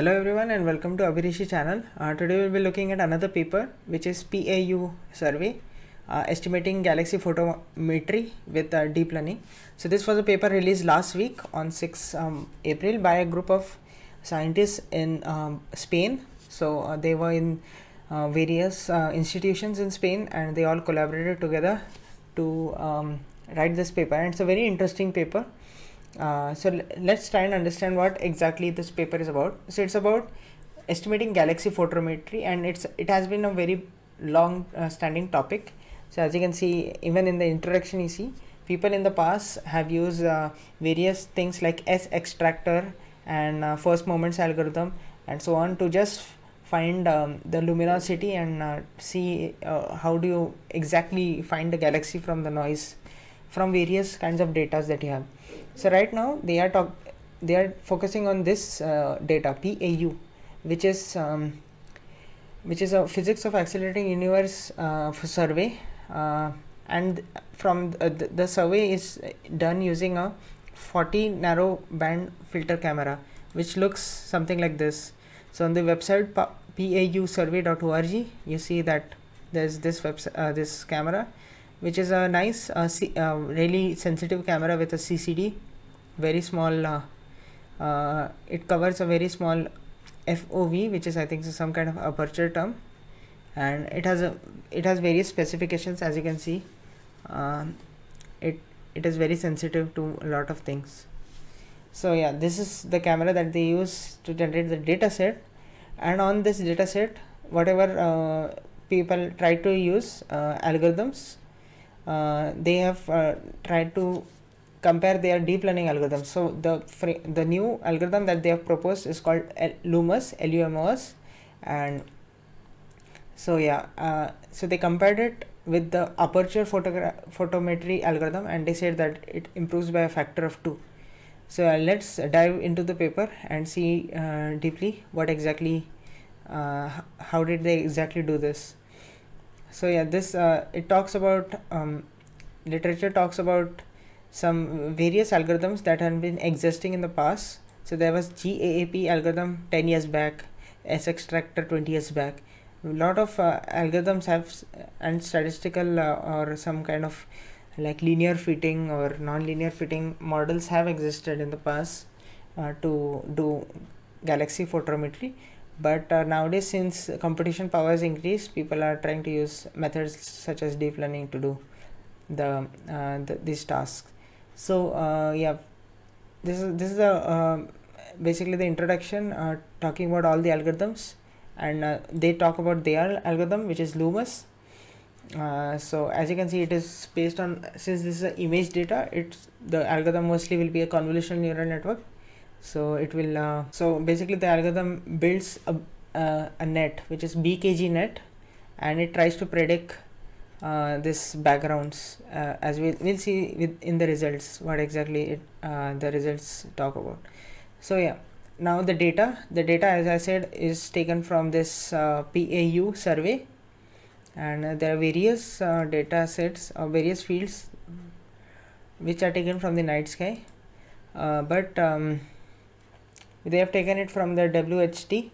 Hello everyone and welcome to Abhirishi channel. Uh, today we'll be looking at another paper which is PAU survey uh, estimating galaxy photometry with uh, deep learning. So this was a paper released last week on 6 um, April by a group of scientists in um, Spain. So uh, they were in uh, various uh, institutions in Spain and they all collaborated together to um, write this paper and it's a very interesting paper. Uh, so let's try and understand what exactly this paper is about. So it's about estimating galaxy photometry and it's it has been a very long uh, standing topic. So as you can see even in the introduction you see people in the past have used uh, various things like S extractor and uh, first moments algorithm and so on to just find um, the luminosity and uh, see how do you exactly find the galaxy from the noise from various kinds of data that you have. So right now they are talk they are focusing on this uh, data PAU, which is um, which is a physics of accelerating universe uh, survey, uh, and from uh, the survey is done using a 40 narrow band filter camera, which looks something like this. So on the website pausurvey.org, you see that there's this website uh, this camera which is a nice uh, uh, really sensitive camera with a CCD very small uh, uh, it covers a very small FOV which is I think some kind of aperture term and it has a it has various specifications as you can see um, it it is very sensitive to a lot of things so yeah this is the camera that they use to generate the data set and on this data set whatever uh, people try to use uh, algorithms uh, they have uh, tried to compare their deep learning algorithms. So the the new algorithm that they have proposed is called LUMOS, LUMOS, and so yeah, uh, so they compared it with the aperture photometry algorithm, and they said that it improves by a factor of two. So uh, let's dive into the paper and see uh, deeply what exactly, uh, how did they exactly do this so yeah this uh, it talks about um, literature talks about some various algorithms that have been existing in the past so there was GAAP algorithm 10 years back S extractor 20 years back a lot of uh, algorithms have and statistical uh, or some kind of like linear fitting or non-linear fitting models have existed in the past uh, to do galaxy photometry but uh, nowadays since competition power has increased people are trying to use methods such as deep learning to do the, uh, the these tasks so uh, yeah this is this is the um, basically the introduction uh, talking about all the algorithms and uh, they talk about their algorithm which is Loomis. Uh, so as you can see it is based on since this is image data it's the algorithm mostly will be a convolutional neural network so it will uh, so basically the algorithm builds a, uh, a net which is bkg net and it tries to predict uh, this backgrounds uh, as we will see with in the results what exactly it uh, the results talk about so yeah now the data the data as i said is taken from this uh, pau survey and there are various data sets or various fields which are taken from the night sky but um, they have taken it from the WHT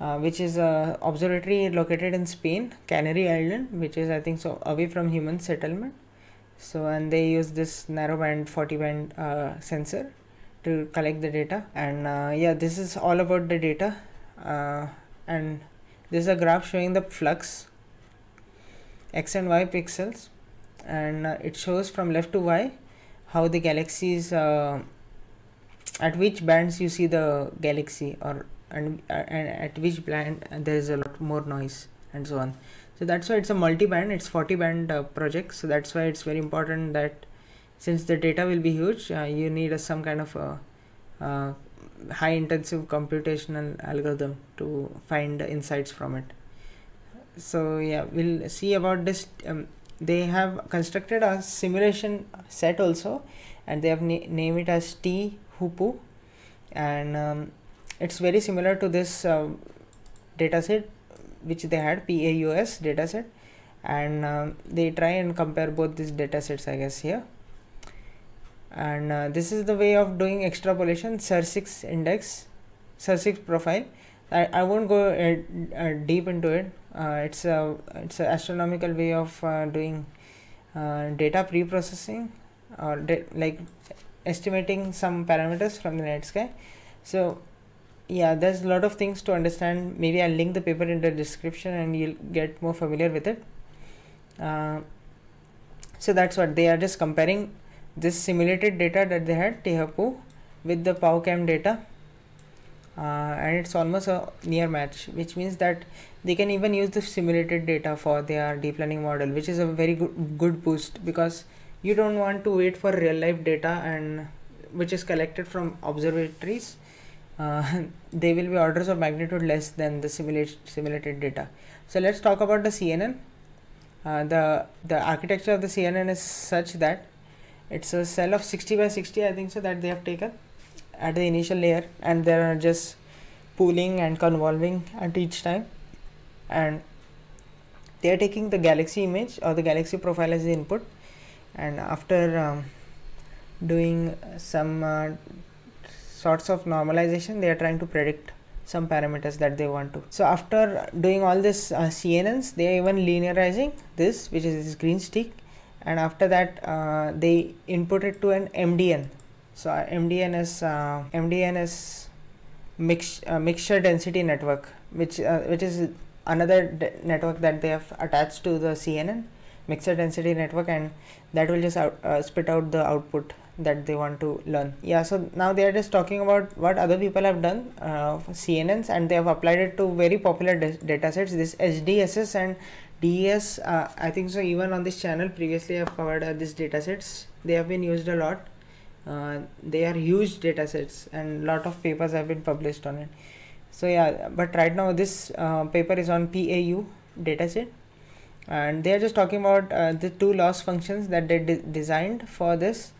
uh, which is a observatory located in Spain Canary Island which is I think so away from human settlement so and they use this narrow band, 40 band uh, sensor to collect the data and uh, yeah this is all about the data uh, and this is a graph showing the flux x and y pixels and uh, it shows from left to y how the galaxies uh, at which bands you see the galaxy or and, and at which band there is a lot more noise and so on so that's why it's a multi-band it's 40 band uh, project so that's why it's very important that since the data will be huge uh, you need a, some kind of a, a high intensive computational algorithm to find insights from it so yeah we'll see about this um, they have constructed a simulation set also and they have na named it as t and um, it's very similar to this uh, dataset which they had PAUS dataset and um, they try and compare both these datasets I guess here and uh, this is the way of doing extrapolation SIR6 index SIR6 profile I, I won't go uh, uh, deep into it uh, it's a it's an astronomical way of uh, doing uh, data pre-processing or like estimating some parameters from the night sky so yeah there's a lot of things to understand maybe i'll link the paper in the description and you'll get more familiar with it uh, so that's what they are just comparing this simulated data that they had tehapu with the powcam data uh, and it's almost a near match which means that they can even use the simulated data for their deep learning model which is a very good, good boost because you don't want to wait for real life data and which is collected from observatories uh, they will be orders of magnitude less than the simulated simulated data so let's talk about the CNN uh, the the architecture of the CNN is such that it's a cell of 60 by 60 I think so that they have taken at the initial layer and they are just pooling and convolving at each time and they are taking the galaxy image or the galaxy profile as the input and after um, doing some uh, sorts of normalization they are trying to predict some parameters that they want to so after doing all this uh, cnns they are even linearizing this which is this green stick and after that uh, they input it to an mdn so uh, mdn is uh, mdn is mix uh, mixture density network which which is another network that they have attached to the cnn mixer density network and that will just out, uh, spit out the output that they want to learn yeah so now they are just talking about what other people have done uh, cnns and they have applied it to very popular data sets this hdss and des uh, i think so even on this channel previously i've covered uh, these data sets they have been used a lot uh, they are huge data sets and lot of papers have been published on it so yeah but right now this uh, paper is on pau dataset and they are just talking about uh, the two loss functions that they de designed for this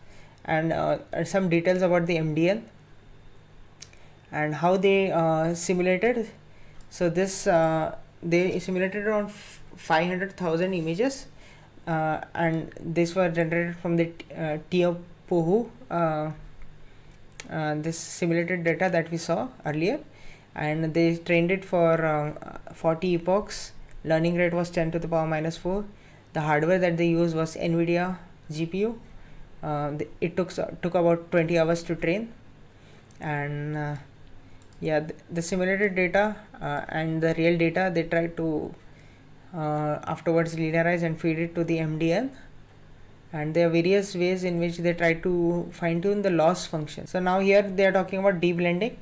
and uh, some details about the MDL and how they uh, simulated so this uh, they simulated around 500,000 images uh, and these were generated from the uh, Pohu uh, this simulated data that we saw earlier and they trained it for 40 epochs learning rate was 10 to the power minus 4 the hardware that they used was nvidia gpu uh, the, it took took about 20 hours to train and uh, yeah the, the, simulated data uh, and the real data they tried to uh, afterwards linearize and feed it to the mdn and there are various ways in which they try to fine tune the loss function so now here they are talking about deep blending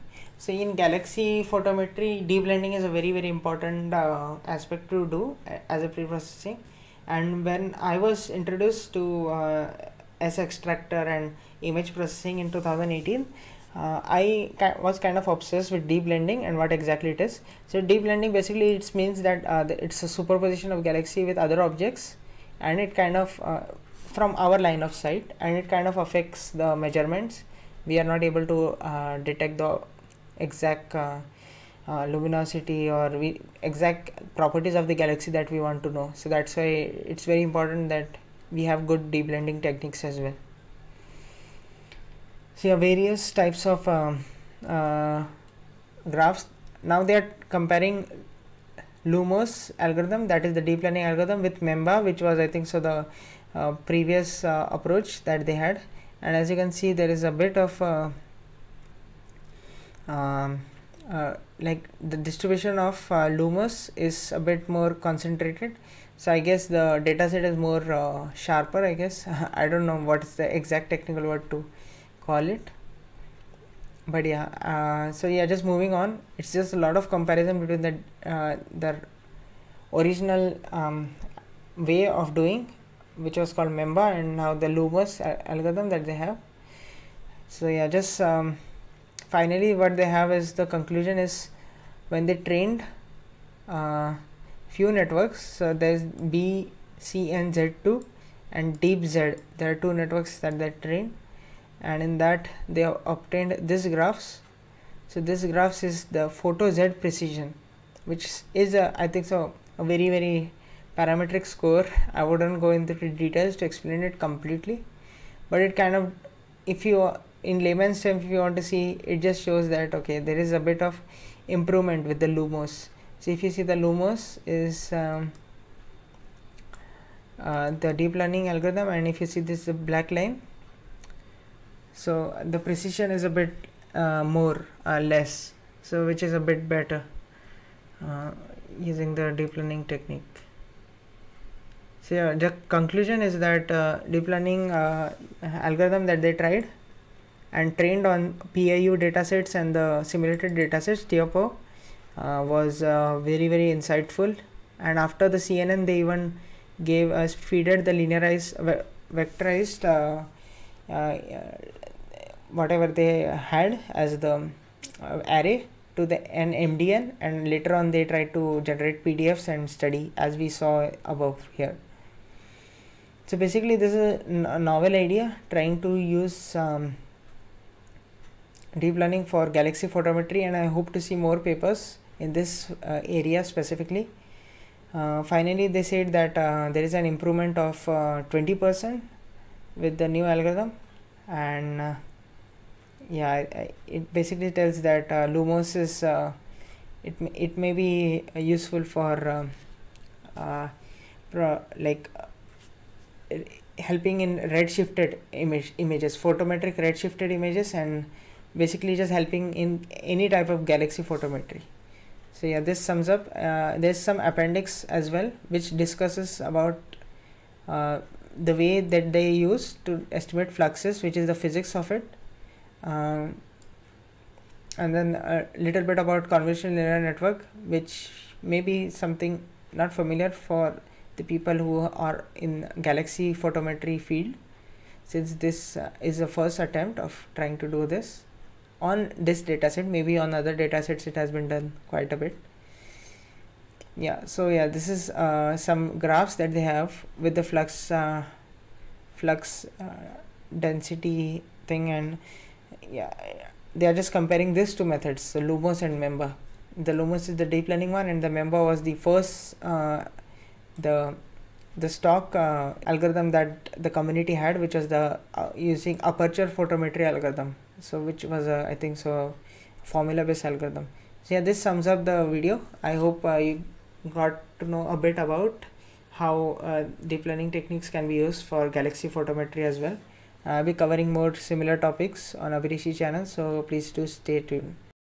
so in galaxy photometry, deep blending is a very very important uh, aspect to do as a pre-processing. And when I was introduced to uh, S extractor and image processing in 2018, uh, I was kind of obsessed with deep blending and what exactly it is. So deep blending basically it means that uh, the, it's a superposition of galaxy with other objects, and it kind of uh, from our line of sight, and it kind of affects the measurements. We are not able to uh, detect the exact uh, uh, luminosity or we exact properties of the galaxy that we want to know so that's why it's very important that we have good deblending techniques as well so yeah, various types of um, uh, graphs now they are comparing lumos algorithm that is the deep learning algorithm with memba which was i think so the uh, previous uh, approach that they had and as you can see there is a bit of uh, um, uh, like the distribution of uh, Lumos is a bit more concentrated. So I guess the data set is more uh, sharper, I guess. I don't know what is the exact technical word to call it. But yeah, uh, so yeah, just moving on. It's just a lot of comparison between the, uh, the original um, way of doing, which was called Memba and now the Lumos algorithm that they have. So yeah, just um, finally what they have is the conclusion is when they trained uh, few networks so there's B C and Z2 and deep Z there are two networks that they train, and in that they have obtained this graphs so this graphs is the photo Z precision which is a, I think so a very very parametric score I wouldn't go into the details to explain it completely but it kind of if you in layman's terms if you want to see it just shows that okay there is a bit of improvement with the lumos so if you see the lumos is um, uh, the deep learning algorithm and if you see this black line so the precision is a bit uh, more or uh, less so which is a bit better uh, using the deep learning technique so yeah, the conclusion is that uh, deep learning uh, algorithm that they tried and trained on PIU datasets and the simulated datasets. Therefore, uh, was uh, very very insightful. And after the CNN, they even gave us feeded the linearized ve vectorized uh, uh, whatever they had as the array to the an MDN and later on they tried to generate PDFs and study as we saw above here. So basically this is a novel idea trying to use um, deep learning for galaxy photometry and I hope to see more papers in this uh, area specifically. Uh, finally, they said that uh, there is an improvement of 20% uh, with the new algorithm and uh, yeah, it basically tells that uh, Lumos is, it, it may be useful for um, like helping in redshifted image images, photometric redshifted images and basically just helping in any type of galaxy photometry so yeah this sums up uh, there's some appendix as well which discusses about uh, the way that they use to estimate fluxes which is the physics of it um, and then a little bit about convolutional neural network which may be something not familiar for the people who are in galaxy photometry field since this uh, is the first attempt of trying to do this on this dataset maybe on other datasets it has been done quite a bit yeah so yeah this is uh, some graphs that they have with the flux uh, flux uh, density thing and yeah they are just comparing this two methods so lumos and member the lumos is the deep learning one and the member was the first uh, the the stock uh, algorithm that the community had which was the uh, using aperture photometry algorithm so which was uh, i think so formula based algorithm so yeah this sums up the video i hope uh, you got to know a bit about how uh, deep learning techniques can be used for galaxy photometry as well i'll be covering more similar topics on abhirishi channel so please do stay tuned